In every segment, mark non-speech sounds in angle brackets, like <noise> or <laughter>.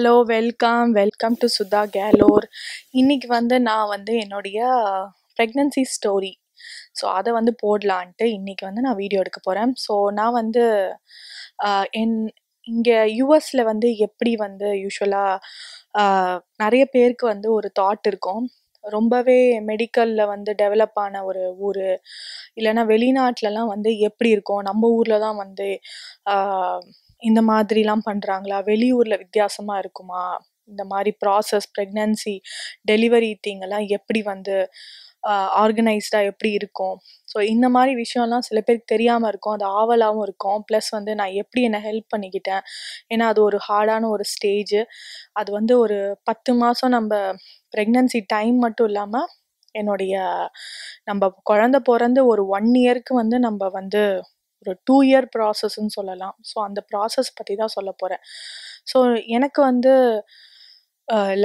hello welcome welcome to Sudha galore இன்றைக்கி வந்து நான் வந்து என்னுடைய ப்ரெக்னன்சி ஸ்டோரி ஸோ அதை வந்து போடலான்ட்டு இன்றைக்கி வந்து நான் வீடியோ எடுக்க போகிறேன் ஸோ நான் வந்து என் இங்கே யூஎஸில் வந்து எப்படி வந்து யூஸ்வலாக நிறைய பேருக்கு வந்து ஒரு தாட் இருக்கும் ரொம்பவே மெடிக்கலில் வந்து டெவலப் ஆன ஒரு ஊர் இல்லைன்னா வெளிநாட்டிலலாம் வந்து எப்படி இருக்கும் நம்ம ஊரில் தான் வந்து இந்த மாதிரிலாம் பண்ணுறாங்களா வெளியூரில் வித்தியாசமாக இருக்குமா இந்த மாதிரி ப்ராசஸ் ப்ரெக்னன்சி டெலிவரி திங்கெல்லாம் எப்படி வந்து ஆர்கனைஸ்டாக எப்படி இருக்கும் ஸோ இந்த மாதிரி விஷயம்லாம் சில பேருக்கு தெரியாமல் இருக்கும் அது ஆவலாகவும் இருக்கும் ப்ளஸ் வந்து நான் எப்படி என்னை ஹெல்ப் பண்ணிக்கிட்டேன் ஏன்னா அது ஒரு ஹார்டான ஒரு ஸ்டேஜு அது வந்து ஒரு பத்து மாதம் நம்ம ப்ரெக்னன்சி டைம் மட்டும் இல்லாமல் என்னுடைய நம்ம குழந்த பிறந்து ஒரு ஒன் இயருக்கு வந்து நம்ம வந்து ஒரு டூ இயர் ப்ராசஸ்ன்னு சொல்லலாம் ஸோ அந்த ப்ராசஸ் பற்றி தான் சொல்ல போகிறேன் ஸோ எனக்கு வந்து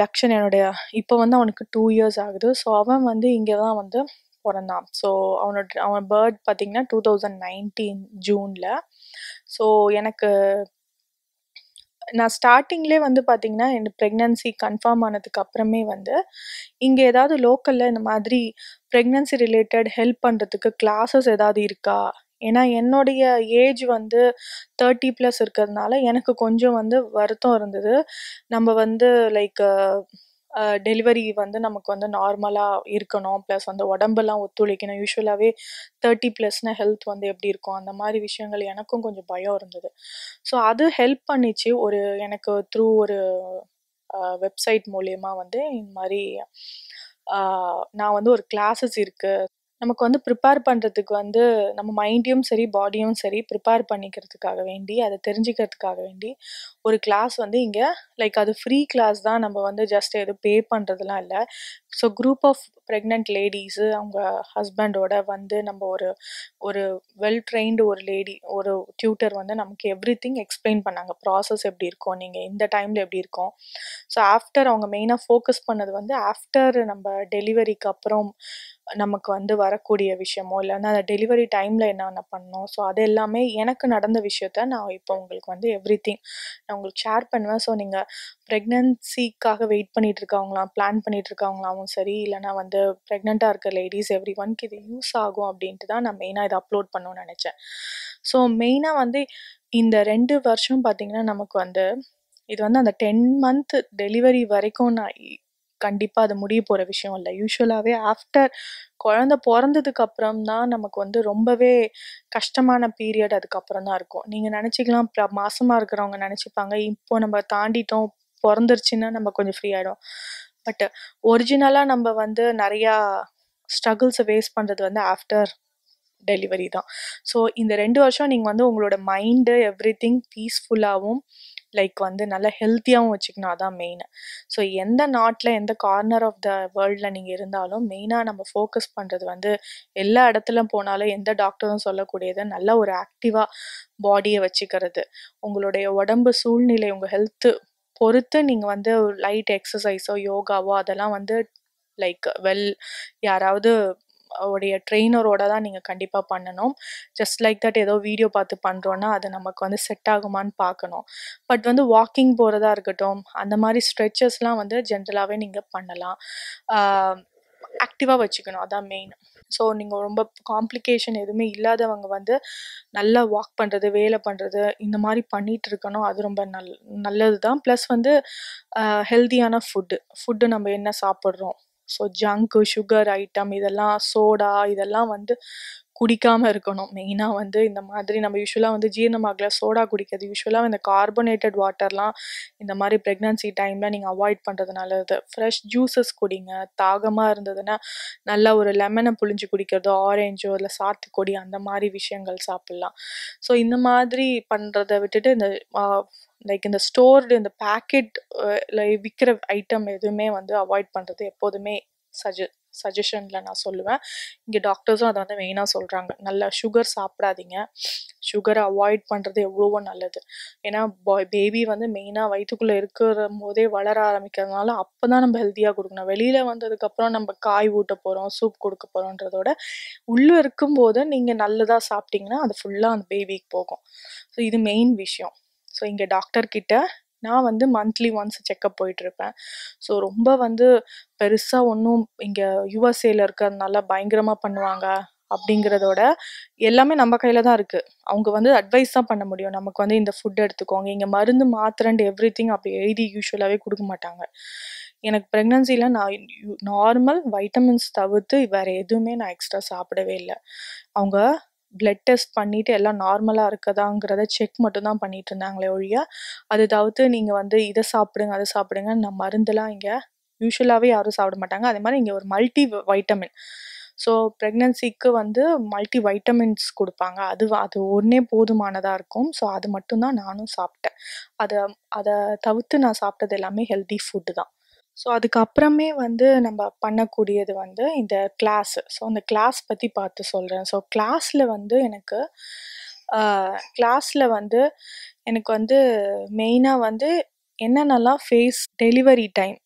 லக்ஷன் என்னுடைய இப்போ வந்து அவனுக்கு டூ இயர்ஸ் ஆகுது ஸோ அவன் வந்து இங்கே தான் வந்து பிறந்தான் ஸோ அவனோட அவன் பேர்த் பார்த்திங்கன்னா டூ தௌசண்ட் நைன்டீன் ஜூனில் ஸோ எனக்கு நான் ஸ்டார்டிங்லேயே வந்து பார்த்திங்கன்னா என் ப்ரெக்னன்சி கன்ஃபார்ம் ஆனதுக்கு அப்புறமே வந்து இங்கே ஏதாவது லோக்கலில் இந்த மாதிரி ப்ரெக்னன்சி ரிலேட்டட் ஹெல்ப் பண்ணுறதுக்கு கிளாஸஸ் ஏதாவது இருக்கா ஏன்னா என்னுடைய ஏஜ் வந்து தேர்ட்டி ப்ளஸ் இருக்கிறதுனால எனக்கு கொஞ்சம் வந்து வருத்தம் இருந்தது நம்ம வந்து லைக் டெலிவரி வந்து நமக்கு வந்து நார்மலாக இருக்கணும் ப்ளஸ் வந்து உடம்பெல்லாம் ஒத்துழைக்கணும் யூஸ்வலாகவே தேர்ட்டி ப்ளஸ்னால் ஹெல்த் வந்து எப்படி இருக்கும் அந்த மாதிரி விஷயங்கள் எனக்கும் கொஞ்சம் பயம் இருந்தது ஸோ அது ஹெல்ப் பண்ணிச்சு ஒரு எனக்கு த்ரூ ஒரு வெப்சைட் மூலயமா வந்து இந்த மாதிரி நான் வந்து ஒரு கிளாஸஸ் இருக்குது நமக்கு வந்து ப்ரிப்பேர் பண்ணுறதுக்கு வந்து நம்ம மைண்டையும் சரி பாடியும் சரி ப்ரிப்பேர் பண்ணிக்கிறதுக்காக வேண்டி அதை தெரிஞ்சுக்கிறதுக்காக வேண்டி ஒரு கிளாஸ் வந்து இங்கே லைக் அது ஃப்ரீ கிளாஸ் தான் நம்ம வந்து ஜஸ்ட் எதுவும் பே பண்ணுறதுலாம் இல்லை so group of pregnant ladies அவங்க ஹஸ்பண்டோட வந்து நம்ம ஒரு ஒரு வெல் ட்ரெயின்டு ஒரு லேடி ஒரு டியூட்டர் வந்து நமக்கு எவ்ரி திங் எக்ஸ்பிளைன் பண்ணாங்க ப்ராசஸ் எப்படி இருக்கும் நீங்கள் இந்த டைமில் எப்படி இருக்கும் ஸோ ஆஃப்டர் அவங்க மெயினாக ஃபோக்கஸ் பண்ணது வந்து ஆஃப்டர் நம்ம டெலிவரிக்கு அப்புறம் நமக்கு வந்து வரக்கூடிய விஷயமோ இல்லைன்னா அந்த டெலிவரி டைமில் என்னென்ன பண்ணோம் ஸோ அது எல்லாமே எனக்கு நடந்த விஷயத்த நான் இப்போ உங்களுக்கு வந்து எவ்ரி திங் நான் உங்களுக்கு ஷேர் பண்ணுவேன் ஸோ நீங்கள் ப்ரெக்னன்சிக்காக வெயிட் பண்ணிகிட்டு இருக்கவங்களாம் பிளான் பண்ணிகிட்டு இருக்கவங்களாவும் சரி இல்லைனா வந்து ப்ரெக்னெண்ட்டாக இருக்க லேடிஸ் எவ்ரி ஒன்க்கு இது யூஸ் ஆகும் அப்படின்ட்டு தான் நான் மெயினாக இதை அப்லோட் பண்ணணும்னு நினச்சேன் ஸோ மெயினாக வந்து இந்த ரெண்டு வருஷம் பார்த்தீங்கன்னா நமக்கு வந்து இது வந்து அந்த டென் மந்த் டெலிவரி வரைக்கும் நான் கண்டிப்பாக அது முடிய போகிற விஷயம் இல்லை யூஸ்வலாகவே ஆஃப்டர் குழந்த பிறந்ததுக்கு அப்புறம் தான் நமக்கு வந்து ரொம்பவே கஷ்டமான பீரியட் அதுக்கப்புறம் தான் இருக்கும் நீங்கள் நினச்சிக்கலாம் மாசமாக இருக்கிறவங்க நினச்சிப்பாங்க இப்போ நம்ம தாண்டிட்டோம் பிறந்துருச்சுன்னா நம்ம கொஞ்சம் ஃப்ரீ ஆகிடும் பட் ஒரிஜினலாக நம்ம வந்து நிறையா ஸ்ட்ரகிள்ஸை ஃபேஸ் பண்ணுறது வந்து ஆஃப்டர் டெலிவரி தான் ஸோ இந்த ரெண்டு வருஷம் நீங்கள் வந்து உங்களோட மைண்டு எவ்ரி திங் பீஸ்ஃபுல்லாகவும் லைக் வந்து நல்லா ஹெல்த்தியாகவும் வச்சுக்கணும் அதான் மெயின் ஸோ எந்த நாட்டில் எந்த கார்னர் ஆஃப் த வேர்ல்டில் நீங்கள் இருந்தாலும் மெயினாக நம்ம ஃபோக்கஸ் பண்ணுறது வந்து எல்லா இடத்துல போனாலும் எந்த டாக்டரும் சொல்லக்கூடியது நல்ல ஒரு ஆக்டிவாக பாடியை வச்சுக்கிறது உங்களுடைய உடம்பு சூழ்நிலை உங்கள் ஹெல்த்து பொறுத்து நீங்கள் வந்து லைட் எக்ஸசைஸோ யோகாவோ அதெல்லாம் வந்து லைக் வெல் யாராவது உடைய ட்ரெயினரோட தான் நீங்கள் கண்டிப்பாக பண்ணணும் ஜஸ்ட் லைக் தட் ஏதோ வீடியோ பார்த்து பண்ணுறோன்னா அது நமக்கு வந்து செட் ஆகுமான்னு பார்க்கணும் பட் வந்து வாக்கிங் போகிறதா இருக்கட்டும் அந்த மாதிரி ஸ்ட்ரெச்சஸ்லாம் வந்து ஜென்ரலாகவே நீங்கள் பண்ணலாம் ஆக்டிவாக வச்சுக்கணும் அதான் மெயின் ஸோ நீங்கள் ரொம்ப காம்ப்ளிகேஷன் எதுவுமே இல்லாதவங்க வந்து நல்லா வாக் பண்ணுறது வேலை பண்ணுறது இந்த மாதிரி பண்ணிகிட்டு இருக்கணும் அது ரொம்ப நல் நல்லது தான் ப்ளஸ் வந்து ஹெல்த்தியான ஃபுட்டு ஃபுட்டு நம்ம என்ன சாப்பிட்றோம் ஸோ ஜங்க்கு சுகர் ஐட்டம் இதெல்லாம் சோடா இதெல்லாம் வந்து குடிக்காமல் இருக்கணும் மெயினாக வந்து இந்த மாதிரி நம்ம யூஸ்வலாக வந்து ஜீரணமாகல சோடா குடிக்கிறது யூஸ்வலாக இந்த கார்பனேட்டட் வாட்டர்லாம் இந்த மாதிரி ப்ரெக்னன்சி டைமில் நீங்கள் அவாய்ட் பண்ணுறது நல்லது ஃப்ரெஷ் ஜூஸஸ் குடிங்க தாகமாக இருந்ததுன்னா நல்லா ஒரு லெமனை புழிஞ்சு குடிக்கிறதோ ஆரேஞ்சோ இல்லை சாத்துக்கொடி அந்த மாதிரி விஷயங்கள் சாப்பிட்லாம் ஸோ இந்த மாதிரி பண்ணுறத விட்டுட்டு இந்த லைக் இந்த ஸ்டோர்டு இந்த பேக்கெட் விற்கிற ஐட்டம் எதுவுமே வந்து அவாய்ட் பண்ணுறது எப்போதுமே சஜஸ்ட் சஜஷனில் நான் சொல்லுவேன் இங்கே டாக்டர்ஸும் அதை வந்து மெயினாக சொல்கிறாங்க நல்லா சுகர் சாப்பிடாதீங்க சுகரை அவாய்ட் பண்ணுறது எவ்வளவோ நல்லது ஏன்னா பாய் பேபி வந்து மெயினாக வயிற்றுக்குள்ளே இருக்கிற போதே வளர ஆரம்பிக்கிறதுனால அப்போ தான் நம்ம ஹெல்த்தியாக கொடுக்கணும் வெளியில் வந்ததுக்கப்புறம் நம்ம காய் ஊட்ட போகிறோம் சூப் கொடுக்க போகிறோன்றதோட உள்ளே இருக்கும்போது நீங்கள் நல்லதாக சாப்பிட்டீங்கன்னா அது ஃபுல்லாக அந்த பேபிக்கு போகும் ஸோ இது மெயின் விஷயம் ஸோ இங்கே டாக்டர்கிட்ட நான் வந்து மந்த்லி ஒன்ஸ் செக்கப் போயிட்டுருப்பேன் ஸோ ரொம்ப வந்து பெருசாக ஒன்றும் இங்கே யுஎஸ்ஏல இருக்கிறதுனால பயங்கரமாக பண்ணுவாங்க அப்படிங்கிறதோட எல்லாமே நம்ம கையில் தான் இருக்குது அவங்க வந்து அட்வைஸ் தான் பண்ண முடியும் நமக்கு வந்து இந்த ஃபுட் எடுத்துக்கோங்க இங்கே மருந்து மாத்திரண்டு எவ்ரி திங் அப்படி எழுதி யூஸ்வலாகவே கொடுக்க மாட்டாங்க எனக்கு ப்ரெக்னன்சியில் நான் நார்மல் வைட்டமின்ஸ் தவிர்த்து வேறு எதுவுமே நான் எக்ஸ்ட்ரா சாப்பிடவே இல்லை அவங்க பிளட் டெஸ்ட் பண்ணிவிட்டு எல்லாம் நார்மலாக இருக்கதாங்கிறத செக் மட்டும்தான் பண்ணிகிட்டு இருந்தாங்களே ஒழிய அது தவிர்த்து நீங்கள் வந்து இதை சாப்பிடுங்க அதை சாப்பிடுங்க நான் மருந்தெல்லாம் இங்கே யூஸ்வலாகவே யாரும் சாப்பிட மாட்டாங்க அதே மாதிரி இங்கே ஒரு மல்டி வைட்டமின் ஸோ ப்ரெக்னன்சிக்கு வந்து மல்டி வைட்டமின்ஸ் கொடுப்பாங்க அது அது ஒன்றே போதுமானதாக இருக்கும் ஸோ அது மட்டும்தான் நானும் சாப்பிட்டேன் அதை அதை தவிர்த்து நான் சாப்பிட்டது எல்லாமே ஹெல்தி ஃபுட்டு தான் ஸோ அதுக்கப்புறமே வந்து நம்ம பண்ணக்கூடியது வந்து இந்த கிளாஸ் ஸோ அந்த கிளாஸ் பற்றி பார்த்து சொல்கிறேன் ஸோ கிளாஸில் வந்து எனக்கு கிளாஸில் வந்து எனக்கு வந்து மெயினாக வந்து என்னென்னலாம் ஃபேஸ் டெலிவரி டைம்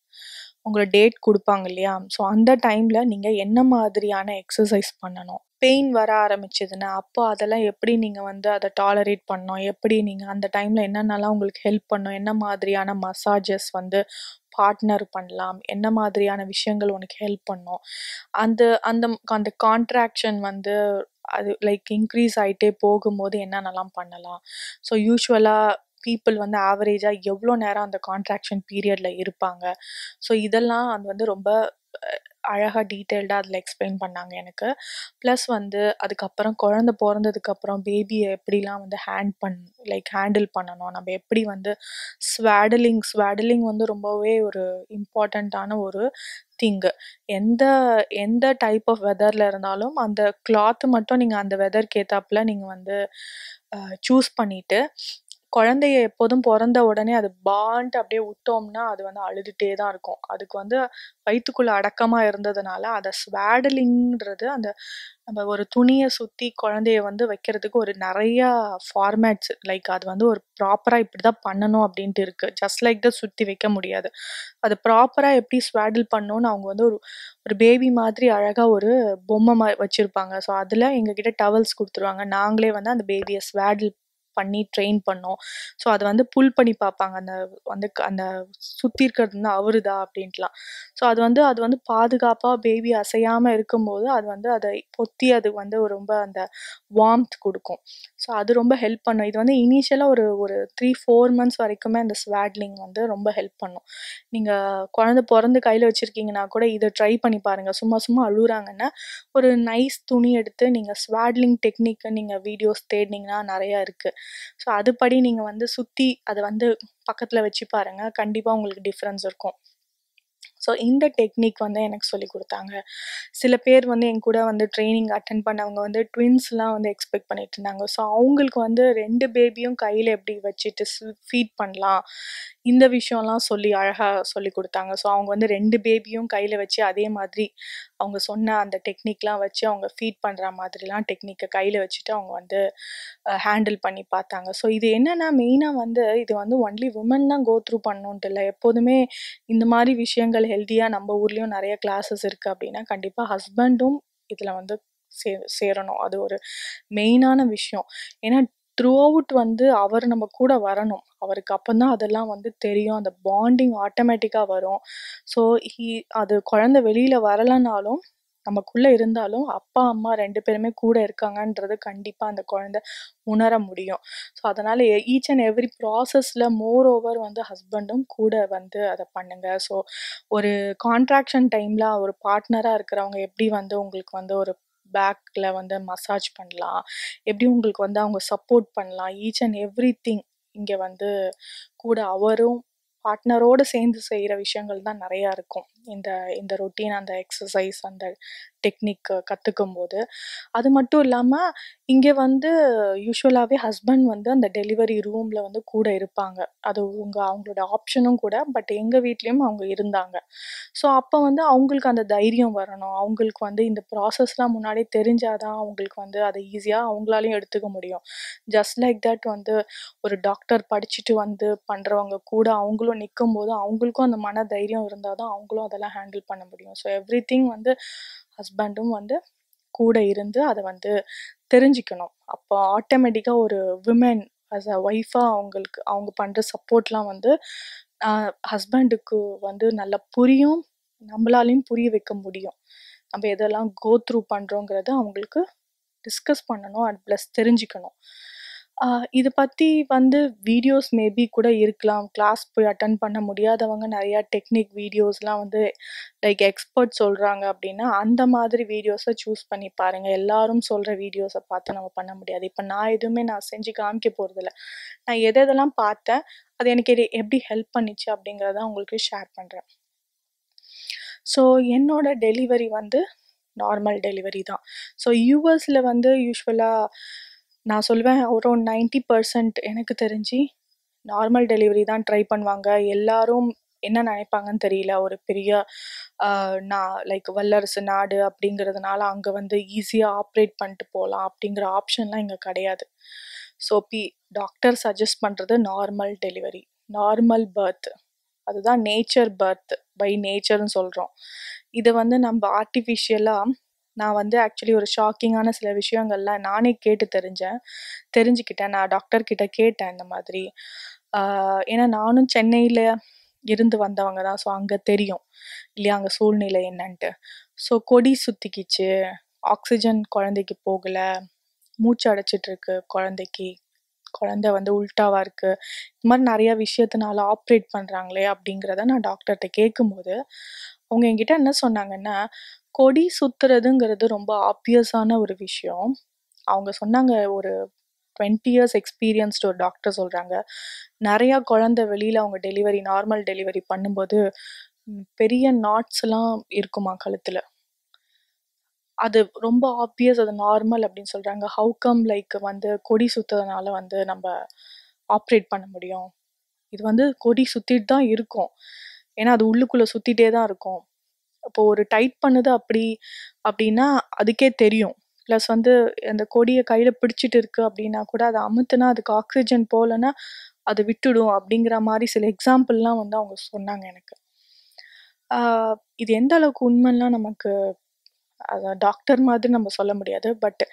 உங்களை டேட் கொடுப்பாங்க இல்லையா ஸோ அந்த டைமில் நீங்கள் என்ன மாதிரியான எக்ஸசைஸ் பண்ணணும் பெயின் வர ஆரம்பிச்சதுன்னா அப்போ அதெல்லாம் எப்படி நீங்கள் வந்து அதை டாலரேட் பண்ணோம் எப்படி நீங்கள் அந்த டைமில் என்னென்னலாம் உங்களுக்கு ஹெல்ப் பண்ணோம் என்ன மாதிரியான மசாஜஸ் வந்து பார்ட்னர் பண்ணலாம் என்ன மாதிரியான விஷயங்கள் உனக்கு ஹெல்ப் பண்ணும் அந்த அந்த அந்த கான்ட்ராக்ஷன் வந்து அது லைக் இன்க்ரீஸ் ஆகிட்டே போகும்போது என்னென்னலாம் பண்ணலாம் ஸோ யூஸ்வலாக பீப்புள் வந்து ஆவரேஜாக எவ்வளோ நேரம் அந்த கான்ட்ராக்ஷன் பீரியடில் இருப்பாங்க ஸோ இதெல்லாம் அது வந்து ரொம்ப அழகாக டீட்டெயில்டாக அதில் எக்ஸ்பிளைன் பண்ணாங்க எனக்கு ப்ளஸ் வந்து அதுக்கப்புறம் குழந்த பிறந்ததுக்கப்புறம் பேபியை எப்படிலாம் வந்து ஹேண்ட் பண் லைக் ஹேண்டில் பண்ணணும் நம்ம எப்படி வந்து ஸ்வாடலிங் ஸ்வாடலிங் வந்து ரொம்பவே ஒரு இம்பார்ட்டண்ட்டான ஒரு திங்கு எந்த எந்த டைப் ஆஃப் வெதரில் இருந்தாலும் அந்த கிளாத்து மட்டும் நீங்கள் அந்த வெதர்க்கு ஏற்றாப்புல நீங்கள் வந்து சூஸ் பண்ணிவிட்டு குழந்தைய எப்போதும் பிறந்த உடனே அது பாண்ட் அப்படியே விட்டோம்னா அது வந்து அழுதுகிட்டே தான் இருக்கும் அதுக்கு வந்து வயிற்றுக்குள்ள அடக்கமாக இருந்ததுனால அதை ஸ்வாடலிங்கிறது அந்த நம்ம ஒரு துணியை சுற்றி குழந்தைய வந்து வைக்கிறதுக்கு ஒரு நிறையா ஃபார்மேட்ஸ் லைக் அது வந்து ஒரு ப்ராப்பராக இப்படி தான் பண்ணணும் அப்படின்ட்டு இருக்குது ஜஸ்ட் லைக் தான் சுற்றி வைக்க முடியாது அது ப்ராப்பராக எப்படி ஸ்வாடில் பண்ணணும்னு அவங்க வந்து ஒரு ஒரு பேபி மாதிரி அழகாக ஒரு பொம்மை மா வச்சுருப்பாங்க ஸோ அதில் எங்ககிட்ட டவல்ஸ் கொடுத்துருவாங்க நாங்களே வந்து அந்த பேபியை ஸ்வேடில் பண்ணி ட்ரெயின் பண்ணோம் ஸோ அதை வந்து புல் பண்ணி பார்ப்பாங்க அந்த வந்து அந்த சுற்றி இருக்கிறது வந்து அவருதா அப்படின்ட்டுலாம் ஸோ அது வந்து அது வந்து பாதுகாப்பாக பேபி அசையாமல் இருக்கும்போது அது வந்து அதை பொத்தி அது வந்து ரொம்ப அந்த வார்ம்த் கொடுக்கும் ஸோ அது ரொம்ப ஹெல்ப் பண்ணும் இது வந்து இனிஷியலாக ஒரு ஒரு த்ரீ ஃபோர் மந்த்ஸ் வரைக்குமே அந்த ஸ்வாட்லிங் வந்து ரொம்ப ஹெல்ப் பண்ணும் நீங்கள் குழந்தை பிறந்து கையில் வச்சுருக்கீங்கன்னா கூட இதை ட்ரை பண்ணி பாருங்கள் சும்மா சும்மா அழுகுறாங்கன்னா ஒரு நைஸ் துணி எடுத்து நீங்கள் ஸ்வாட்லிங் டெக்னிக்கை நீங்கள் வீடியோஸ் தேடினீங்கன்னா நிறையா இருக்குது ஸோ அதுபடி நீங்கள் வந்து சுற்றி அதை வந்து பக்கத்தில் வச்சு பாருங்கள் கண்டிப்பாக உங்களுக்கு டிஃப்ரென்ஸ் இருக்கும் ஸோ இந்த டெக்னிக் வந்து எனக்கு சொல்லி கொடுத்தாங்க சில பேர் வந்து என் கூட வந்து ட்ரைனிங் அட்டன் பண்ணவங்க வந்து ட்வின்ஸ்லாம் வந்து எக்ஸ்பெக்ட் பண்ணிட்டு இருந்தாங்க ஸோ அவங்களுக்கு வந்து ரெண்டு பேபியும் கையில் எப்படி வச்சுட்டு ஃபீட் பண்ணலாம் இந்த விஷயம்லாம் சொல்லி அழகாக சொல்லி கொடுத்தாங்க ஸோ அவங்க வந்து ரெண்டு பேபியும் கையில் வச்சு அதே மாதிரி அவங்க சொன்ன அந்த டெக்னிக்லாம் வச்சு அவங்க ஃபீட் பண்ணுற மாதிரிலாம் டெக்னிக்கை கையில் வச்சுட்டு அவங்க வந்து ஹேண்டில் பண்ணி பார்த்தாங்க ஸோ இது என்னென்னா மெயினாக வந்து இது வந்து ஒன்லி உமன் தான் கோ த்ரூ பண்ணணுன்ட்டு இல்லை எப்போதுமே இந்த மாதிரி விஷயங்கள் ஹெல்த்தியாக நம்ம ஊர்லேயும் நிறைய கிளாஸஸ் இருக்குது அப்படின்னா கண்டிப்பாக ஹஸ்பண்டும் இதில் வந்து சே சேரணும் அது ஒரு மெயினான விஷயம் ஏன்னா த்ரூ அவுட் வந்து அவர் நம்ம கூட வரணும் அவருக்கு அப்போந்தான் அதெல்லாம் வந்து தெரியும் அந்த பாண்டிங் ஆட்டோமேட்டிக்காக வரும் ஸோ ஹீ அது குழந்த வெளியில் வரலைனாலும் நமக்குள்ளே இருந்தாலும் அப்பா அம்மா ரெண்டு பேருமே கூட இருக்காங்கன்றது கண்டிப்பாக அந்த குழந்த உணர முடியும் ஸோ அதனால் ஈச் அண்ட் எவ்ரி ப்ராசஸில் மோர் ஓவர் வந்து ஹஸ்பண்டும் கூட வந்து அதை பண்ணுங்கள் ஸோ ஒரு கான்ட்ராக்ஷன் டைமில் ஒரு பார்ட்னராக இருக்கிறவங்க எப்படி வந்து உங்களுக்கு வந்து ஒரு பேக்கில் வந்து மசாஜ் பண்ணலாம் எப்படி உங்களுக்கு வந்து அவங்க சப்போர்ட் பண்ணலாம் ஈச் அண்ட் எவ்ரி திங் இங்கே வந்து கூட அவரும் பார்ட்னரோடு சேர்ந்து செய்கிற விஷயங்கள் தான் நிறையா இருக்கும் இந்த இந்த ரொட்டீன் அந்த எக்ஸசைஸ் அந்த டெக்னிக் கற்றுக்கும் போது அது மட்டும் இல்லாமல் இங்கே வந்து யூஸ்வலாகவே ஹஸ்பண்ட் வந்து அந்த டெலிவரி ரூமில் வந்து கூட இருப்பாங்க அது உங்கள் அவங்களோட ஆப்ஷனும் கூட பட் எங்கள் வீட்லேயும் அவங்க இருந்தாங்க ஸோ அப்போ வந்து அவங்களுக்கு அந்த தைரியம் வரணும் அவங்களுக்கு வந்து இந்த ப்ராசஸ்லாம் முன்னாடி தெரிஞ்சாதான் அவங்களுக்கு வந்து அதை ஈஸியாக அவங்களாலையும் எடுத்துக்க முடியும் ஜஸ்ட் லைக் தட் வந்து ஒரு டாக்டர் படிச்சுட்டு வந்து பண்ணுறவங்க கூட அவங்களும் நிற்கும் போது அவங்களுக்கும் அந்த மன தைரியம் இருந்தால் தான் அவங்களும் அதெல்லாம் ஹேண்டில் பண்ண முடியும் ஸோ எவ்ரி திங் வந்து ஹஸ்பண்டும் வந்து கூட இருந்து அதை வந்து தெரிஞ்சுக்கணும் அப்போ ஆட்டோமேட்டிக்காக ஒரு விமென் அஸ் அ ஒய்ஃபாக அவங்களுக்கு அவங்க பண்ணுற சப்போர்ட்லாம் வந்து ஹஸ்பண்டுக்கு வந்து நல்லா புரியும் நம்மளாலையும் புரிய வைக்க முடியும் நம்ம எதெல்லாம் கோ த்ரூ பண்ணுறோங்கிறத அவங்களுக்கு டிஸ்கஸ் பண்ணணும் அண்ட் ப்ளஸ் தெரிஞ்சுக்கணும் இது பற்றி வந்து வீடியோஸ் மேபி கூட இருக்கலாம் கிளாஸ் போய் அட்டன் பண்ண முடியாதவங்க நிறையா டெக்னிக் வீடியோஸ்லாம் வந்து லைக் எக்ஸ்பர்ட் சொல்கிறாங்க அப்படின்னா அந்த மாதிரி வீடியோஸை சூஸ் பண்ணி பாருங்கள் எல்லாரும் சொல்கிற வீடியோஸை பார்த்து நம்ம பண்ண முடியாது இப்போ நான் எதுவுமே நான் செஞ்சு காமிக்க போகிறதில்ல நான் எதை எதெல்லாம் பார்த்தேன் அது எனக்கு எப்படி ஹெல்ப் பண்ணிச்சு அப்படிங்கிறத உங்களுக்கு ஷேர் பண்ணுறேன் ஸோ என்னோட டெலிவரி வந்து நார்மல் டெலிவரி தான் ஸோ யூஎஸில் வந்து யூஸ்வலாக நான் சொல்வேன் ஒரு நைன்ட்டி பர்சன்ட் எனக்கு தெரிஞ்சு நார்மல் டெலிவரி தான் ட்ரை பண்ணுவாங்க எல்லாரும் என்ன நினைப்பாங்கன்னு தெரியல ஒரு பெரிய நான் லைக் வல்லரசு நாடு அப்படிங்கிறதுனால அங்கே வந்து ஈஸியாக ஆப்ரேட் பண்ணிட்டு போகலாம் அப்படிங்கிற ஆப்ஷன்லாம் இங்கே கிடையாது ஸோ பி டாக்டர் சஜஸ்ட் பண்ணுறது நார்மல் டெலிவரி நார்மல் பர்த் அதுதான் நேச்சர் பர்த் பை நேச்சர்னு சொல்கிறோம் இதை வந்து நம்ம ஆர்டிஃபிஷியலாக நான் வந்து ஆக்சுவலி ஒரு ஷாக்கிங்கான சில விஷயங்கள்லாம் நானே கேட்டு தெரிஞ்சேன் தெரிஞ்சுக்கிட்டேன் நான் டாக்டர்கிட்ட கேட்டேன் இந்த மாதிரி ஏன்னா நானும் சென்னையில் இருந்து வந்தவங்க தான் ஸோ அங்கே தெரியும் இல்லையா அங்கே சூழ்நிலை என்னன்ட்டு ஸோ கொடி சுற்றிக்கிச்சு ஆக்சிஜன் குழந்தைக்கு போகலை மூச்சு அடைச்சிட்ருக்கு குழந்தைக்கு குழந்தை வந்து உல்ட்டாவாக இருக்குது இந்த மாதிரி நிறையா விஷயத்தினால ஆப்ரேட் பண்ணுறாங்களே அப்படிங்கிறத நான் டாக்டர்கிட்ட கேட்கும்போது அவங்க என்கிட்ட என்ன சொன்னாங்கன்னா கொடி சுற்றுறதுங்கிறது ரொம்ப ஆப்வியஸான ஒரு விஷயம் அவங்க சொன்னாங்க ஒரு டுவெண்ட்டி இயர்ஸ் எக்ஸ்பீரியன்ஸ்டு ஒரு டாக்டர் சொல்கிறாங்க நிறையா குழந்த வெளியில் அவங்க டெலிவரி நார்மல் டெலிவரி பண்ணும்போது பெரிய நாட்ஸ்லாம் இருக்குமா கழுத்தில் அது ரொம்ப ஆப்வியஸ் அது நார்மல் அப்படின்னு சொல்கிறாங்க ஹவு கம் லைக் வந்து கொடி சுற்றுறதுனால வந்து நம்ம ஆப்ரேட் பண்ண முடியும் இது வந்து கொடி சுற்றிட்டு தான் இருக்கும் ஏன்னா அது உள்ளுக்குள்ளே சுற்றிட்டே தான் இருக்கும் இப்போ ஒரு டைட் பண்ணுது அப்படி அப்படின்னா அதுக்கே தெரியும் ப்ளஸ் வந்து அந்த கொடியை கையில் பிடிச்சிட்டு இருக்குது அப்படின்னா கூட அதை அமுத்துனா அதுக்கு ஆக்சிஜன் போகலன்னா அது விட்டுடும் அப்படிங்கிற மாதிரி சில எக்ஸாம்பிள்லாம் வந்து அவங்க சொன்னாங்க எனக்கு இது எந்த அளவுக்கு உண்மைலாம் நமக்கு டாக்டர் மாதிரி நம்ம சொல்ல முடியாது பட்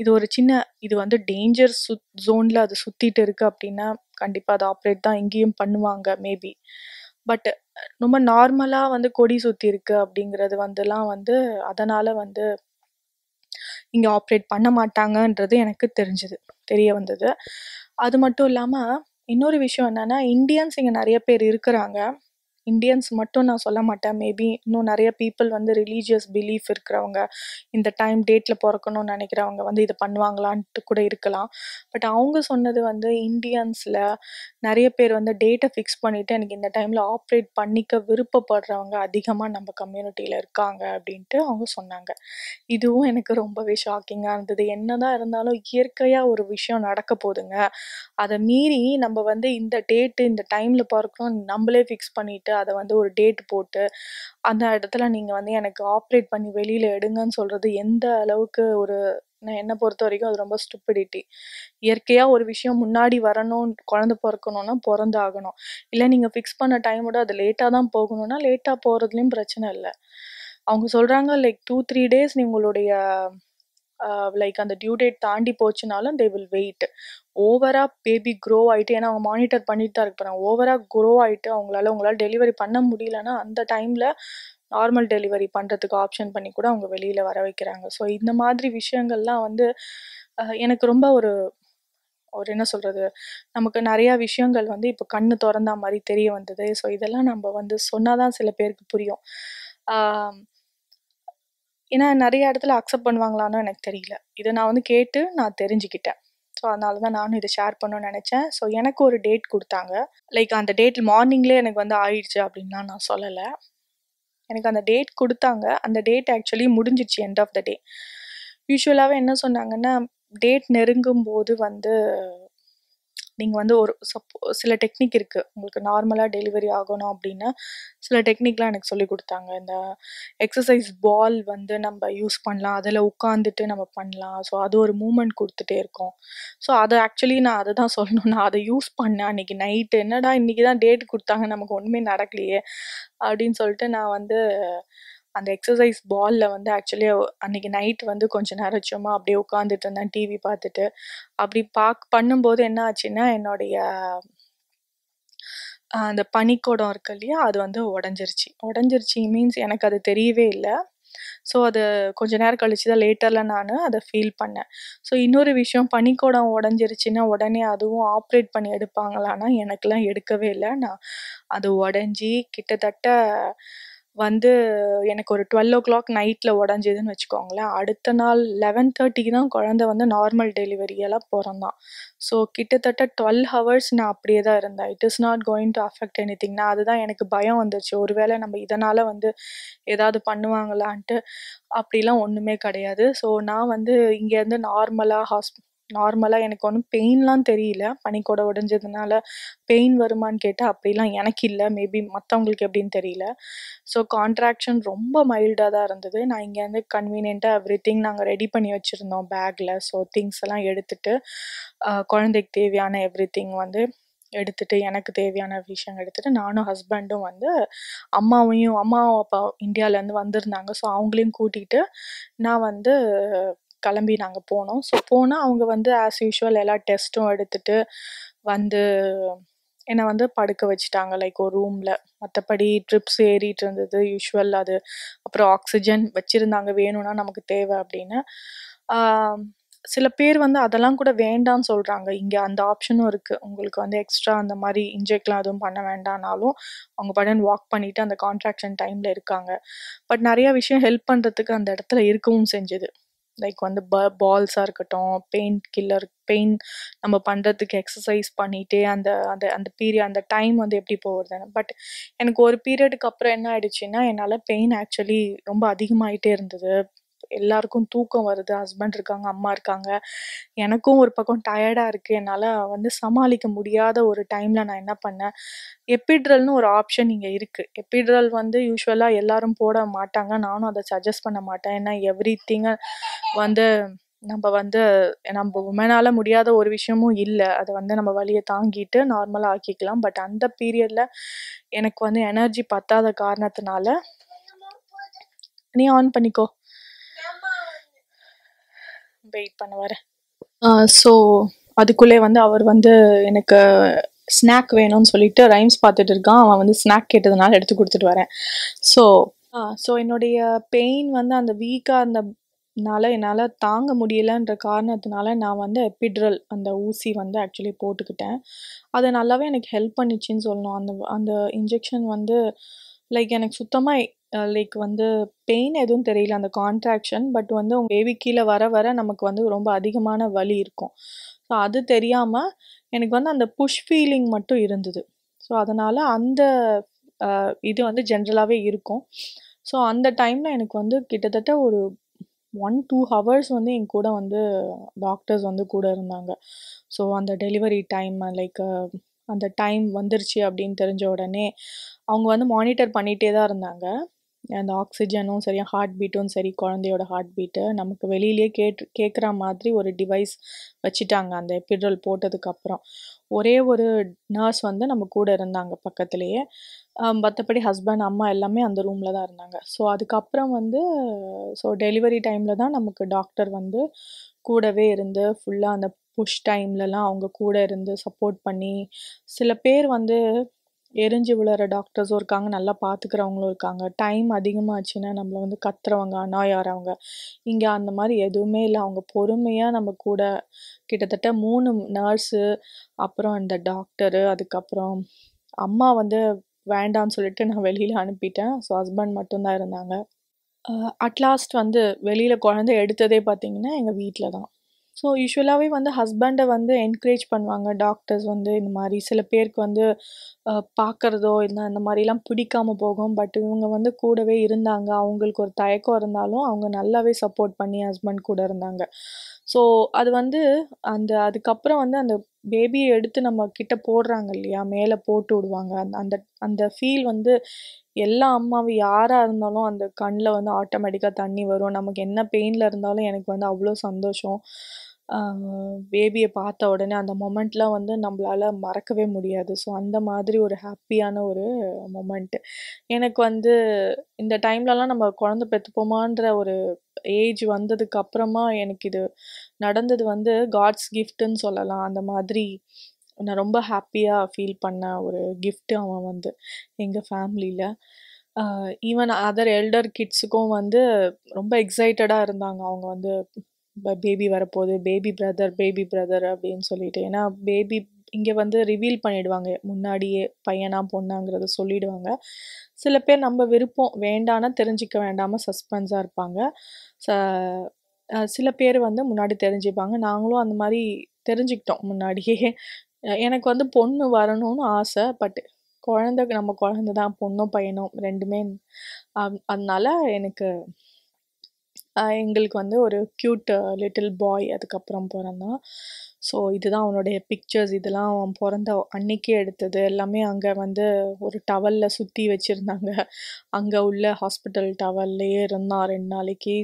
இது ஒரு சின்ன இது வந்து டேஞ்சர் சு ஜோனில் அது சுற்றிட்டு இருக்குது அப்படின்னா கண்டிப்பாக அது ஆப்ரேட் தான் எங்கேயும் பண்ணுவாங்க மேபி பட் ரொம்ப நார்மலாக வந்து கொடி சுற்றிருக்கு அப்படிங்கிறது வந்துலாம் வந்து அதனால் வந்து இங்கே ஆப்ரேட் பண்ண மாட்டாங்கன்றது எனக்கு தெரிஞ்சது தெரிய வந்தது அது மட்டும் இல்லாமல் இன்னொரு விஷயம் என்னென்னா இந்தியன்ஸ் இங்கே நிறைய பேர் இருக்கிறாங்க இண்டியன்ஸ் மட்டும் நான் சொல்ல மாட்டேன் மேபி இன்னும் நிறைய பீப்புள் வந்து ரிலீஜியஸ் பிலீஃப் இருக்கிறவங்க இந்த டைம் டேட்டில் பிறக்கணும்னு நினைக்கிறவங்க வந்து இதை பண்ணுவாங்களான்ட்டு கூட இருக்கலாம் பட் அவங்க சொன்னது வந்து இண்டியன்ஸில் நிறைய பேர் வந்து டேட்டை ஃபிக்ஸ் பண்ணிவிட்டு எனக்கு இந்த டைமில் ஆப்ரேட் பண்ணிக்க விருப்பப்படுறவங்க அதிகமாக நம்ம கம்யூனிட்டியில் இருக்காங்க அப்படின்ட்டு அவங்க சொன்னாங்க இதுவும் எனக்கு ரொம்பவே ஷாக்கிங்காக இருந்தது தான் இருந்தாலும் இயற்கையாக ஒரு விஷயம் நடக்க போதுங்க அதை மீறி நம்ம வந்து இந்த டேட்டு இந்த டைமில் பிறக்கணும் நம்மளே ஃபிக்ஸ் பண்ணிவிட்டு போட்டு அதை வந்து ஒரு டேட் போட்டு அந்த இடத்துல நீங்கள் வந்து எனக்கு ஆப்ரேட் பண்ணி வெளியில் எடுங்கன்னு சொல்கிறது எந்த அளவுக்கு ஒரு நான் என்னை பொறுத்த வரைக்கும் அது ரொம்ப ஸ்டூப்பிடிட்டி இயற்கையாக ஒரு விஷயம் முன்னாடி வரணும் குழந்த பிறக்கணும்னா பிறந்தாகணும் இல்லை நீங்கள் ஃபிக்ஸ் பண்ண டைமோட அது லேட்டாக தான் போகணும்னா லேட்டாக போகிறதுலேயும் பிரச்சனை இல்லை அவங்க சொல்கிறாங்க லைக் டூ த்ரீ டேஸ் நீங்களுடைய லைக் அந்த டியூ டேட் தாண்டி போச்சுனாலும் தே வில் வெயிட் ஓவராக பேபி க்ரோ ஆகிட்டு ஏன்னா அவங்க மானிட்டர் பண்ணிட்டு தான் இருப்பாங்க ஓவராக க்ரோ ஆகிட்டு அவங்களால உங்களால் டெலிவரி பண்ண முடியலன்னா அந்த டைமில் நார்மல் டெலிவரி பண்ணுறதுக்கு ஆப்ஷன் பண்ணி கூட அவங்க வெளியில் வர வைக்கிறாங்க ஸோ இந்த மாதிரி விஷயங்கள்லாம் வந்து எனக்கு ரொம்ப ஒரு ஒரு என்ன சொல்கிறது நமக்கு நிறையா விஷயங்கள் வந்து இப்போ கண்ணு திறந்தா மாதிரி தெரிய வந்தது ஸோ இதெல்லாம் நம்ம வந்து சொன்னால் தான் சில பேருக்கு புரியும் ஏன்னா நிறைய இடத்துல அக்செப்ட் பண்ணுவாங்களான்னு எனக்கு தெரியல இதை நான் வந்து கேட்டு நான் தெரிஞ்சுக்கிட்டேன் ஸோ அதனால தான் நானும் இதை ஷேர் பண்ணணும்னு நினச்சேன் ஸோ எனக்கு ஒரு டேட் கொடுத்தாங்க லைக் அந்த டேட் மார்னிங்லேயே எனக்கு வந்து ஆயிடுச்சு அப்படின்லாம் நான் சொல்லலை எனக்கு அந்த டேட் கொடுத்தாங்க அந்த டேட் ஆக்சுவலி முடிஞ்சிச்சு எண்ட் ஆஃப் த டே யூஸ்வலாகவே என்ன சொன்னாங்கன்னா டேட் நெருங்கும் போது வந்து நீங்கள் வந்து ஒரு சப்போ சில டெக்னிக் இருக்குது உங்களுக்கு நார்மலாக டெலிவரி ஆகணும் அப்படின்னா சில டெக்னிக்லாம் எனக்கு சொல்லி கொடுத்தாங்க இந்த எக்ஸசைஸ் பால் வந்து நம்ம யூஸ் பண்ணலாம் அதில் உட்காந்துட்டு நம்ம பண்ணலாம் ஸோ அது ஒரு மூமெண்ட் கொடுத்துட்டே இருக்கும் ஸோ அதை ஆக்சுவலி நான் அதை தான் சொல்லணும் நான் அதை யூஸ் பண்ணேன் அன்றைக்கி நைட்டு என்னடா இன்றைக்கி தான் டேட் கொடுத்தாங்க நமக்கு ஒன்றுமே நடக்கலையே அப்படின்னு சொல்லிட்டு நான் வந்து அந்த எக்ஸசைஸ் பாலில் வந்து ஆக்சுவலி அன்னைக்கு நைட் வந்து கொஞ்சம் நேரம் சும்மா அப்படியே உட்காந்துட்டு இருந்தேன் டிவி பார்த்துட்டு அப்படி பார்க் பண்ணும்போது என்ன ஆச்சுன்னா என்னுடைய அந்த பனிக்கூடம் இருக்கு இல்லையா அது வந்து உடஞ்சிருச்சு உடஞ்சிருச்சு மீன்ஸ் எனக்கு அது தெரியவே இல்லை ஸோ அது கொஞ்ச நேரம் கழிச்சு தான் லேட்டரில் நான் அதை ஃபீல் பண்ணேன் ஸோ இன்னொரு விஷயம் பனிக்கூடம் உடஞ்சிருச்சுன்னா உடனே அதுவும் ஆப்ரேட் பண்ணி எடுப்பாங்களான்னா எனக்கெலாம் எடுக்கவே இல்லை நான் அது உடஞ்சி கிட்டத்தட்ட வந்து எனக்கு ஒரு டுவெல் ஓ கிளாக் நைட்டில் உடஞ்சிதுன்னு வச்சுக்கோங்களேன் அடுத்த நாள் லெவன் தேர்ட்டிக்கு தான் குழந்த வந்து நார்மல் டெலிவரியெல்லாம் பிறந்தான் ஸோ கிட்டத்தட்ட டுவெல் ஹவர்ஸ் நான் அப்படியே தான் இருந்தேன் it is not going to affect anything நான் அதுதான் எனக்கு பயம் வந்துச்சு ஒருவேளை நம்ம இதனால் வந்து ஏதாவது பண்ணுவாங்களான்ட்டு அப்படிலாம் ஒன்றுமே கிடையாது ஸோ நான் வந்து இங்கேருந்து நார்மலாக ஹாஸ்பி நார்மலாக எனக்கு ஒன்றும் பெயின்லாம் தெரியல பனிக்கூட உடஞ்சதுனால பெயின் வருமானு கேட்டால் அப்படிலாம் எனக்கு இல்லை மேபி மற்றவங்களுக்கு எப்படின்னு தெரியல ஸோ கான்ட்ராக்ஷன் ரொம்ப மைல்டாக தான் இருந்தது நான் இங்கேருந்து கன்வீனியண்ட்டாக எவ்ரி திங் நாங்கள் ரெடி பண்ணி வச்சுருந்தோம் பேக்கில் ஸோ திங்ஸ் எல்லாம் எடுத்துகிட்டு குழந்தைக்கு தேவையான எவ்ரி திங் வந்து எடுத்துகிட்டு எனக்கு தேவையான விஷயம் எடுத்துகிட்டு நானும் ஹஸ்பண்டும் வந்து அம்மாவையும் அம்மாவும் அப்பா இந்தியாவிலேருந்து வந்திருந்தாங்க ஸோ அவங்களையும் கூட்டிகிட்டு நான் வந்து கிளம்பி நாங்கள் போனோம் ஸோ போனால் அவங்க வந்து ஆஸ் யூஷுவல் எல்லா டெஸ்ட்டும் எடுத்துட்டு வந்து என்னை வந்து படுக்க வச்சுட்டாங்க லைக் ஒரு ரூமில் மற்றபடி ட்ரிப்ஸ் ஏறிட்டு இருந்தது யூஷுவல் அது அப்புறம் ஆக்சிஜன் வச்சுருந்தாங்க வேணும்னா நமக்கு தேவை அப்படின்னு சில பேர் வந்து அதெல்லாம் கூட வேண்டாம்னு சொல்கிறாங்க இங்கே அந்த ஆப்ஷனும் இருக்குது உங்களுக்கு வந்து எக்ஸ்ட்ரா அந்த மாதிரி இன்ஜெக்ட்லாம் எதுவும் பண்ண வேண்டாம்னாலும் அவங்க படன் வாக் பண்ணிவிட்டு அந்த கான்ட்ராக்ஷன் டைமில் இருக்காங்க பட் நிறையா விஷயம் ஹெல்ப் பண்ணுறதுக்கு அந்த இடத்துல இருக்கவும் செஞ்சுது லைக் வந்து ப பால்ஸாக இருக்கட்டும் பெயின் கில்லர் பெயின் நம்ம பண்ணுறதுக்கு எக்ஸசைஸ் பண்ணிகிட்டே அந்த அந்த அந்த பீரியட் அந்த டைம் வந்து எப்படி போகிறது பட் எனக்கு ஒரு பீரியடுக்கு அப்புறம் என்ன ஆயிடுச்சுன்னா என்னால் பெயின் ஆக்சுவலி ரொம்ப அதிகமாகிட்டே இருந்தது எல்லாருக்கும் தூக்கம் வருது ஹஸ்பண்ட் இருக்காங்க அம்மா இருக்காங்க எனக்கும் ஒரு பக்கம் டயர்டாக இருக்குது என்னால் வந்து சமாளிக்க முடியாத ஒரு டைமில் நான் என்ன பண்ணேன் எப்பிட்ரல்னு ஒரு ஆப்ஷன் இங்கே இருக்குது எப்பிட்ரல் வந்து யூஸ்வலாக எல்லாரும் போட மாட்டாங்க நானும் அதை சஜஸ்ட் பண்ண மாட்டேன் ஏன்னா எவ்ரி திங்கை வந்து நம்ம வந்து நம்ம உமனால் முடியாத ஒரு விஷயமும் இல்லை அதை வந்து நம்ம வழியை தாங்கிட்டு நார்மலாக ஆக்கிக்கலாம் பட் அந்த பீரியடில் எனக்கு வந்து எனர்ஜி பத்தாத காரணத்தினால நீ ஆன் பண்ணிக்கோ வெயிட் பண்ணுவார் ஸோ அதுக்குள்ளே வந்து அவர் வந்து எனக்கு ஸ்நாக் வேணும்னு சொல்லிட்டு ரைம்ஸ் பார்த்துட்டு இருக்கான் அவன் வந்து ஸ்நாக் கேட்டதுனால எடுத்து கொடுத்துட்டு வரேன் ஸோ ஸோ என்னுடைய பெயின் வந்து அந்த வீக்காக இருந்தனால என்னால் தாங்க முடியலைன்ற காரணத்தினால நான் வந்து எப்பிட்ரல் அந்த ஊசி வந்து ஆக்சுவலி போட்டுக்கிட்டேன் அது நல்லாவே எனக்கு ஹெல்ப் பண்ணிச்சின்னு சொல்லணும் அந்த அந்த இன்ஜெக்ஷன் வந்து லைக் எனக்கு சுத்தமாக லைக் வந்து பெயின் எதுவும் தெரியல அந்த கான்ட்ராக்ஷன் பட் வந்து உங்கள் பேபி கீழே வர வர நமக்கு வந்து ரொம்ப அதிகமான வலி இருக்கும் ஸோ அது தெரியாமல் எனக்கு வந்து அந்த புஷ் ஃபீலிங் மட்டும் இருந்தது ஸோ அதனால் அந்த இது வந்து ஜென்ரலாகவே இருக்கும் ஸோ அந்த டைமில் எனக்கு வந்து கிட்டத்தட்ட ஒரு ஒன் டூ ஹவர்ஸ் வந்து என் கூட வந்து டாக்டர்ஸ் வந்து கூட இருந்தாங்க ஸோ அந்த டெலிவரி டைம் லைக் அந்த டைம் வந்துருச்சு அப்படின்னு தெரிஞ்ச உடனே அவங்க வந்து மானிட்டர் பண்ணிகிட்டே தான் இருந்தாங்க அந்த ஆக்சிஜனும் சரி ஹார்ட் பீட்டும் சரி குழந்தையோட ஹார்ட் பீட்டு நமக்கு வெளியிலே கேட்டு கேட்குற மாதிரி ஒரு டிவைஸ் வச்சுட்டாங்க அந்த எபிட்ரல் போட்டதுக்கப்புறம் ஒரே ஒரு நர்ஸ் வந்து நம்ம கூட இருந்தாங்க பக்கத்துலேயே மற்றபடி ஹஸ்பண்ட் அம்மா எல்லாமே அந்த ரூமில் தான் இருந்தாங்க ஸோ அதுக்கப்புறம் வந்து ஸோ டெலிவரி டைமில் தான் நமக்கு டாக்டர் வந்து கூடவே இருந்து ஃபுல்லாக அந்த புஷ் டைம்லலாம் அவங்க கூட இருந்து சப்போர்ட் பண்ணி சில பேர் வந்து எரிஞ்சு விழுற டாக்டர்ஸும் இருக்காங்க நல்லா பார்த்துக்கிறவங்களும் இருக்காங்க டைம் அதிகமாச்சுன்னா நம்மளை வந்து கத்துறவங்க அநாயாரவங்க இங்கே அந்த மாதிரி எதுவுமே இல்லை அவங்க பொறுமையாக நம்ம கூட கிட்டத்தட்ட மூணு நர்ஸு அப்புறம் அந்த டாக்டரு அதுக்கப்புறம் அம்மா வந்து வேண்டான்னு சொல்லிட்டு நான் வெளியில் அனுப்பிட்டேன் ஸோ ஹஸ்பண்ட் மட்டும்தான் இருந்தாங்க அட்லாஸ்ட் வந்து வெளியில் குழந்தை எடுத்ததே பார்த்தீங்கன்னா எங்கள் வீட்டில் தான் ஸோ யூஸ்வலாகவே வந்து ஹஸ்பண்டை வந்து என்கரேஜ் பண்ணுவாங்க டாக்டர்ஸ் வந்து இந்த மாதிரி சில பேருக்கு வந்து பார்க்குறதோ இல்லை அந்த மாதிரிலாம் பிடிக்காமல் போகும் பட் இவங்க வந்து கூடவே இருந்தாங்க அவங்களுக்கு ஒரு தயக்கம் இருந்தாலும் அவங்க நல்லாவே சப்போர்ட் பண்ணி ஹஸ்பண்ட் கூட இருந்தாங்க ஸோ அது வந்து அந்த அதுக்கப்புறம் வந்து அந்த பேபியை எடுத்து நம்ம கிட்ட போடுறாங்க இல்லையா மேலே போட்டு விடுவாங்க அந்த அந்த அந்த ஃபீல் வந்து எல்லா அம்மாவும் யாராக இருந்தாலும் அந்த கண்ணில் வந்து ஆட்டோமேட்டிக்காக தண்ணி வரும் நமக்கு என்ன பெயினில் இருந்தாலும் எனக்கு வந்து அவ்வளோ சந்தோஷம் பேபியை பார்த்த உடனே அந்த மொமெண்ட்லாம் வந்து நம்மளால மறக்கவே முடியாது ஸோ அந்த மாதிரி ஒரு ஹாப்பியான ஒரு மொமெண்ட்டு எனக்கு வந்து இந்த டைம்லலாம் நம்ம குழந்த பெற்றுப்போமான்ற ஒரு ஏஜ் வந்ததுக்கு அப்புறமா எனக்கு இது நடந்தது வந்து காட்ஸ் கிஃப்ட்டுன்னு சொல்லலாம் அந்த மாதிரி நான் ரொம்ப ஹாப்பியாக ஃபீல் பண்ண ஒரு கிஃப்ட்டு அவன் வந்து எங்கள் ஃபேமிலியில் ஈவன் அதர் எல்டர் கிட்ஸுக்கும் வந்து ரொம்ப எக்ஸைட்டடாக இருந்தாங்க அவங்க வந்து பேபி வரப்போகுது பேபி பிரதர் பேபி பிரதர் அப்படின்னு சொல்லிட்டு ஏன்னா பேபி இங்கே வந்து ரிவீல் பண்ணிடுவாங்க முன்னாடியே பையனா பொண்ணாங்கிறத சொல்லிடுவாங்க சில பேர் நம்ம விருப்பம் வேண்டானா தெரிஞ்சிக்க வேண்டாமல் சஸ்பென்ஸாக இருப்பாங்க ச சில பேர் வந்து முன்னாடி தெரிஞ்சுப்பாங்க நாங்களும் அந்த மாதிரி தெரிஞ்சுக்கிட்டோம் முன்னாடியே எனக்கு வந்து பொண்ணு வரணும்னு ஆசை பட் குழந்த நம்ம குழந்த தான் பொண்ணும் பையனும் ரெண்டுமே அதனால எனக்கு எங்களுக்கு வந்து ஒரு க்யூட் லிட்டில் பாய் அதுக்கப்புறம் பிறந்தான் ஸோ இதுதான் அவனுடைய பிக்சர்ஸ் இதெல்லாம் அவன் பிறந்த அன்னைக்கே எடுத்தது எல்லாமே அங்கே வந்து ஒரு டவலில் சுற்றி வச்சுருந்தாங்க அங்கே உள்ள ஹாஸ்பிட்டல் டவல்லையே இருந்தான் ரெண்டு நாளைக்கு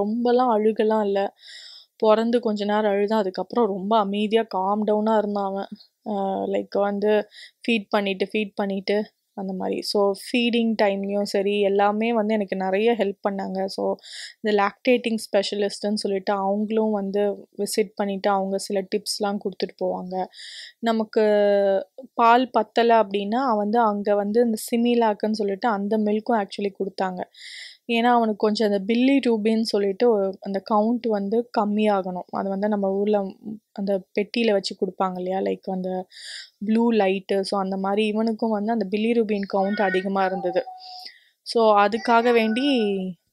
ரொம்பலாம் அழுகலாம் இல்லை பிறந்து கொஞ்ச நேரம் அழுதான் அதுக்கப்புறம் ரொம்ப அமைதியாக காம் டவுனாக இருந்தான் அவன் லைக் வந்து ஃபீட் பண்ணிவிட்டு ஃபீட் பண்ணிவிட்டு அந்த மாதிரி ஸோ ஃபீடிங் டைம்லேயும் சரி எல்லாமே வந்து எனக்கு நிறைய ஹெல்ப் பண்ணாங்க ஸோ இந்த லாக்டேட்டிங் ஸ்பெஷலிஸ்ட்டுன்னு சொல்லிட்டு அவங்களும் வந்து விசிட் பண்ணிவிட்டு அவங்க சில டிப்ஸ்லாம் கொடுத்துட்டு போவாங்க நமக்கு பால் பத்தலை அப்படின்னா வந்து அங்கே வந்து இந்த சிமிலாக்குன்னு சொல்லிட்டு அந்த மில்க்கும் ஆக்சுவலி கொடுத்தாங்க ஏன்னா அவனுக்கு கொஞ்சம் அந்த பில்லி ரூபின்னு சொல்லிட்டு அந்த கவுண்ட் வந்து கம்மியாகணும் அது வந்து நம்ம ஊரில் அந்த பெட்டியில் வச்சு கொடுப்பாங்க இல்லையா லைக் அந்த ப்ளூ லைட்டு ஸோ அந்த மாதிரி இவனுக்கும் வந்து அந்த பில்லி ரூபின் கவுண்ட் அதிகமாக இருந்தது ஸோ அதுக்காக வேண்டி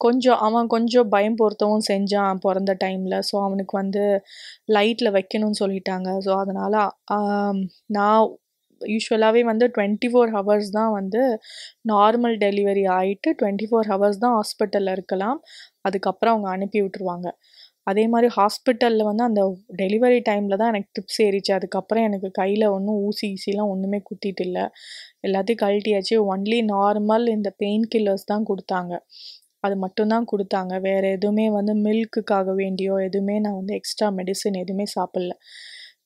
கொஞ்சம் அவன் கொஞ்சம் பயம் பொறுத்தவும் செஞ்சான் பிறந்த டைமில் ஸோ அவனுக்கு வந்து லைட்டில் வைக்கணும்னு சொல்லிட்டாங்க ஸோ அதனால் நான் யூஸ்வலாகவே வந்து டுவெண்ட்டி ஃபோர் ஹவர்ஸ் தான் வந்து நார்மல் டெலிவரி ஆகிட்டு டுவெண்ட்டி ஃபோர் ஹவர்ஸ் தான் ஹாஸ்பிட்டலில் இருக்கலாம் அதுக்கப்புறம் அவங்க அனுப்பி விட்டுருவாங்க அதே மாதிரி ஹாஸ்பிட்டலில் வந்து அந்த டெலிவரி டைமில் தான் எனக்கு டிப்ஸ் ஏறிச்சு அதுக்கப்புறம் எனக்கு கையில் ஒன்றும் ஊசி ஈசிலாம் ஒன்றுமே குத்திட்டு இல்லை எல்லாத்தையும் கழட்டியாச்சு ஒன்லி நார்மல் இந்த பெயின் கில்லர்ஸ் தான் கொடுத்தாங்க அது மட்டும்தான் கொடுத்தாங்க வேறு எதுவுமே வந்து மில்க்குக்காக வேண்டியோ எதுவுமே நான் வந்து எக்ஸ்ட்ரா மெடிசன் எதுவுமே சாப்பிடல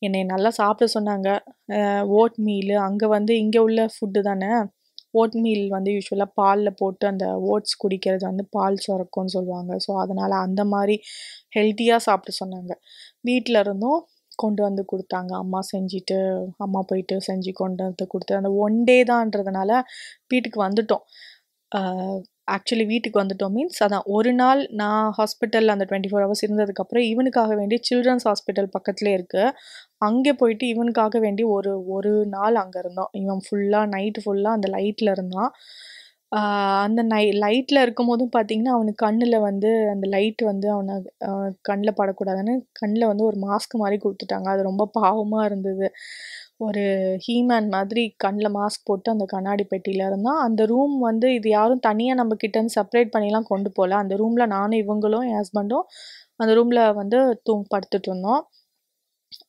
என்னை நல்லா சாப்பிட சொன்னாங்க ஓட் மீல் அங்கே வந்து இங்கே உள்ள ஃபுட்டு தானே ஓட் மீல் வந்து யூஸ்வலாக பாலில் போட்டு அந்த ஓட்ஸ் குடிக்கிறது வந்து பால் சுரக்கும்னு சொல்லுவாங்க ஸோ அதனால் அந்த மாதிரி ஹெல்த்தியாக சாப்பிட சொன்னாங்க வீட்டில் இருந்தும் கொண்டு வந்து கொடுத்தாங்க அம்மா செஞ்சுட்டு அம்மா போயிட்டு செஞ்சு கொண்டு வந்து கொடுத்து அந்த ஒன் டே தான்ன்றதுனால வீட்டுக்கு வந்துட்டோம் ஆக்சுவலி வீட்டுக்கு வந்துட்டோம் மீன்ஸ் அதான் ஒரு நாள் நான் ஹாஸ்பிட்டலில் அந்த டுவெண்ட்டி ஃபோர் ஹவர்ஸ் இருந்ததுக்கப்புறம் இவனுக்காக வேண்டி சில்ட்ரன்ஸ் ஹாஸ்பிட்டல் பக்கத்துலேயே இருக்குது அங்கே போயிட்டு இவனுக்காக வேண்டி ஒரு ஒரு நாள் அங்கே இருந்தோம் இவன் ஃபுல்லாக நைட்டு ஃபுல்லாக அந்த லைட்டில் இருந்தான் அந்த நை லைட்டில் இருக்கும் போதும் பார்த்தீங்கன்னா அவனுக்கு கண்ணில் வந்து அந்த லைட் வந்து அவனை கண்ணில் படக்கூடாதுன்னு கண்ணில் வந்து ஒரு மாஸ்க் மாதிரி கொடுத்துட்டாங்க அது ரொம்ப பாவமாக இருந்தது ஒரு ஹீமேன் மாதிரி கண்ணில் மாஸ்க் போட்டு அந்த கண்ணாடி பெட்டியில் இருந்தால் அந்த ரூம் வந்து இது யாரும் தனியாக நம்ம கிட்டேருந்து செப்பரேட் பண்ணிலாம் கொண்டு போகல அந்த ரூமில் நானும் இவங்களும் என் ஹஸ்பண்டும் அந்த ரூமில் வந்து தூங் படுத்துட்டு இருந்தோம்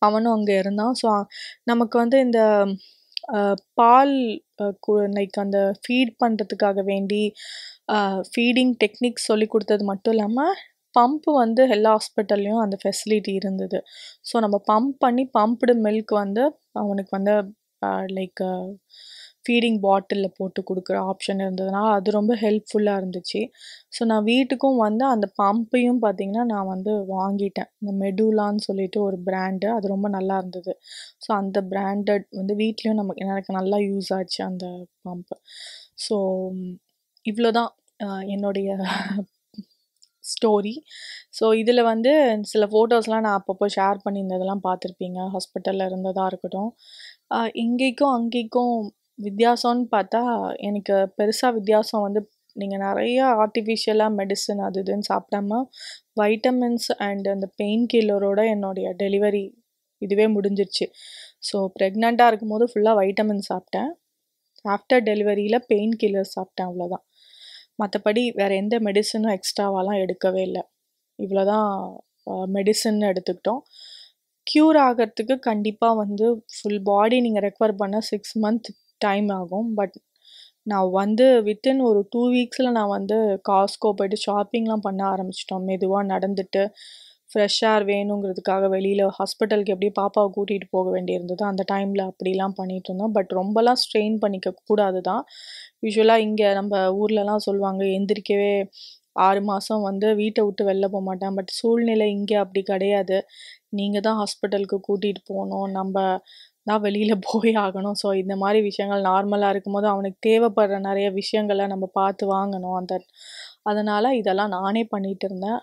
அவனும் அங்கே இருந்தான் ஸோ நமக்கு வந்து இந்த பால் லைக் அந்த ஃபீட் பண்ணுறதுக்காக வேண்டி ஃபீடிங் டெக்னிக்ஸ் சொல்லி கொடுத்தது மட்டும் இல்லாமல் பம்ப்பு வந்து எல்லா ஹாஸ்பிட்டல்லையும் அந்த ஃபெசிலிட்டி இருந்தது ஸோ நம்ம பம்ப் பண்ணி பம்ப்டு மில்க் வந்து அவனுக்கு வந்து லைக் ஃபீடிங் பாட்டிலில் போட்டு கொடுக்குற ஆப்ஷன் இருந்ததுனால் அது ரொம்ப ஹெல்ப்ஃபுல்லாக இருந்துச்சு ஸோ நான் வீட்டுக்கும் வந்து அந்த பம்பையும் பார்த்திங்கன்னா நான் வந்து வாங்கிட்டேன் இந்த மெடூலான்னு சொல்லிட்டு ஒரு பிராண்டு அது ரொம்ப நல்லா இருந்தது ஸோ அந்த பிராண்டட் வந்து வீட்லேயும் நமக்கு எனக்கு நல்லா யூஸ் ஆச்சு அந்த பம்பு ஸோ இவ்வளோ தான் என்னுடைய ஸ்டோரி ஸோ இதில் வந்து சில ஃபோட்டோஸ்லாம் நான் அப்பப்போ ஷேர் பண்ணியிருந்ததெல்லாம் பார்த்துருப்பீங்க ஹாஸ்பிட்டலில் இருந்ததாக இருக்கட்டும் இங்கேக்கும் அங்கேக்கும் வித்தியாசம்னு பார்த்தா எனக்கு பெருசாக வித்தியாசம் வந்து நீங்கள் நிறையா ஆர்டிஃபிஷியலாக மெடிசன் அது இதுன்னு சாப்பிடாம வைட்டமின்ஸ் அண்ட் அந்த பெயின் கில்லரோட என்னுடைய டெலிவரி இதுவே முடிஞ்சிருச்சு ஸோ ப்ரெக்னெண்ட்டாக இருக்கும்போது ஃபுல்லாக வைட்டமின் சாப்பிட்டேன் ஆஃப்டர் டெலிவரியில் பெயின் கில்லர் சாப்பிட்டேன் அவ்வளோதான் மற்றபடி வேறு எந்த மெடிசனும் எக்ஸ்ட்ராவாலாம் எடுக்கவே இல்லை இவ்வளோ தான் மெடிசன் எடுத்துக்கிட்டோம் க்யூர் ஆகிறதுக்கு கண்டிப்பாக வந்து ஃபுல் பாடி நீங்கள் ரெக்கவர் பண்ண சிக்ஸ் மந்த் டைம் ஆகும் பட் நான் வந்து வித்தின் ஒரு டூ வீக்ஸில் நான் வந்து காஸ்கோ போய்ட்டு ஷாப்பிங்லாம் பண்ண ஆரம்பிச்சிட்டோம் மெதுவாக நடந்துட்டு ஃப்ரெஷ்ஷாக வேணுங்கிறதுக்காக வெளியில் ஹாஸ்பிட்டலுக்கு எப்படி பாப்பாவை கூட்டிகிட்டு போக வேண்டியிருந்தது அந்த டைமில் அப்படிலாம் பண்ணிகிட்டு இருந்தோம் பட் ரொம்பலாம் ஸ்ட்ரெயின் பண்ணிக்க கூடாது தான் யூஸ்வலாக இங்கே நம்ம ஊர்லலாம் சொல்லுவாங்க எந்திரிக்கவே ஆறு மாதம் வந்து வீட்டை விட்டு வெளில போக மாட்டேன் பட் சூழ்நிலை இங்கே அப்படி கிடையாது நீங்கள் தான் ஹாஸ்பிட்டலுக்கு கூட்டிகிட்டு போகணும் நம்ம தான் வெளியில் <laughs> போய் ஆகணும் ஸோ இந்த மாதிரி விஷயங்கள் நார்மலாக இருக்கும்போது அவனுக்கு தேவைப்படுற நிறைய விஷயங்களை நம்ம பார்த்து வாங்கணும் அந்த அதனால் இதெல்லாம் நானே பண்ணிகிட்டு இருந்தேன்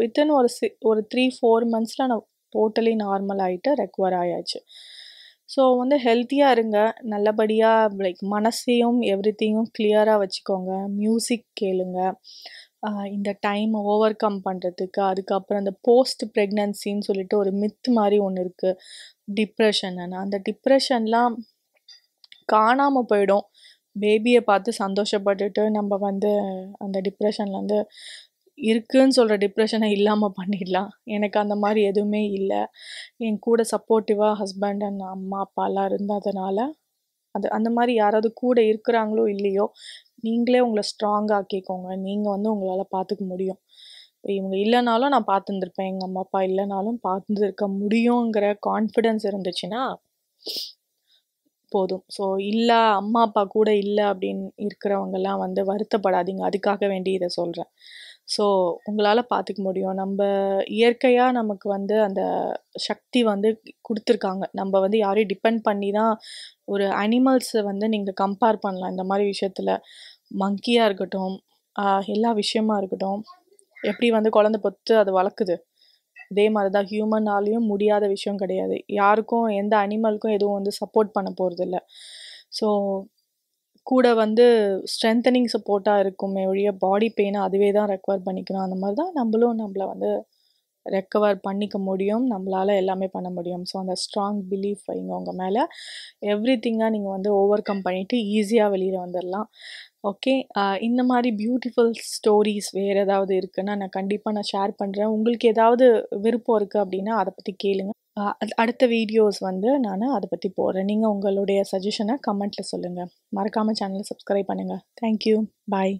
வித்தின் ஒரு சி ஒரு த்ரீ ஃபோர் மந்த்ஸில் நான் டோட்டலி நார்மல் ஆகிட்டு ரெக்வர் ஆயாச்சு ஸோ வந்து ஹெல்த்தியாக இருங்க நல்லபடியாக லைக் மனசையும் எவ்ரி திங்கும் கிளியராக வச்சுக்கோங்க மியூசிக் கேளுங்கள் இந்த டைம் ஓவர் கம் பண்ணுறதுக்கு அதுக்கப்புறம் அந்த போஸ்ட் ப்ரெக்னன்சின்னு சொல்லிட்டு ஒரு மித் மாதிரி ஒன்று இருக்குது டிப்ரெஷன் அந்த டிப்ரெஷன்லாம் காணாமல் போயிடும் பேபியை பார்த்து சந்தோஷப்பட்டுட்டு நம்ம வந்து அந்த டிப்ரெஷன்லேருந்து இருக்குன்னு சொல்கிற டிப்ரெஷனை இல்லாமல் பண்ணிடலாம் எனக்கு அந்த மாதிரி எதுவுமே இல்லை என் கூட சப்போர்ட்டிவாக ஹஸ்பண்ட் அண்ட் அம்மா அப்பாலாம் இருந்ததுனால அது அந்த மாதிரி யாராவது கூட இருக்கிறாங்களோ இல்லையோ நீங்களே உங்களை ஸ்ட்ராங் ஆக்கிக்கோங்க நீங்கள் வந்து உங்களால் பார்த்துக்க முடியும் இப்போ இவங்க இல்லைனாலும் நான் பார்த்துருந்துருப்பேன் எங்கள் அம்மா அப்பா இல்லைனாலும் பார்த்துருக்க முடியுங்கிற கான்ஃபிடென்ஸ் இருந்துச்சுன்னா போதும் ஸோ இல்லை அம்மா அப்பா கூட இல்லை அப்படின்னு இருக்கிறவங்கெல்லாம் வந்து வருத்தப்படாதீங்க அதுக்காக வேண்டி இதை சொல்கிறேன் ஸோ உங்களால் பார்த்துக்க முடியும் நம்ம இயற்கையாக நமக்கு வந்து அந்த சக்தி வந்து கொடுத்துருக்காங்க நம்ம வந்து யாரையும் டிபெண்ட் பண்ணி தான் ஒரு அனிமல்ஸை வந்து நீங்கள் கம்பேர் பண்ணலாம் இந்த மாதிரி விஷயத்தில் மங்கியாக இருக்கட்டும் எல்லா விஷயமா இருக்கட்டும் எப்படி வந்து குழந்த பொத்து அது வளர்க்குது இதே மாதிரி தான் ஹியூமனாலேயும் முடியாத விஷயம் கிடையாது யாருக்கும் எந்த அனிமலுக்கும் எதுவும் வந்து சப்போர்ட் பண்ண போகிறதில்ல ஸோ கூட வந்து ஸ்ட்ரென்தனிங் சப்போர்ட்டாக இருக்குமே ஒழிய பாடி பெயினை அதுவே தான் ரெக்கவர் பண்ணிக்கணும் அந்த மாதிரி தான் நம்மளும் நம்மளை வந்து ரெக்கவர் பண்ணிக்க முடியும் நம்மளால் எல்லாமே பண்ண முடியும் ஸோ அந்த ஸ்ட்ராங் பிலீஃப் வைங்க உங்கள் மேலே எவ்ரி திங்காக நீங்கள் வந்து ஓவர் கம் பண்ணிவிட்டு ஈஸியாக வெளியில் வந்துடலாம் ஓகே இந்த மாதிரி பியூட்டிஃபுல் ஸ்டோரிஸ் வேறு ஏதாவது இருக்குன்னா நான் கண்டிப்பாக நான் ஷேர் பண்ணுறேன் உங்களுக்கு ஏதாவது விருப்பம் இருக்குது அப்படின்னா அதை பற்றி கேளுங்க அடுத்த வீடியோஸ் வந்து நான் அதை பற்றி போடுறேன் நீங்கள் உங்களுடைய சஜஷனை கமெண்ட்டில் சொல்லுங்கள் மறக்காமல் சேனலை சப்ஸ்கிரைப் பண்ணுங்கள் தேங்க்யூ பாய்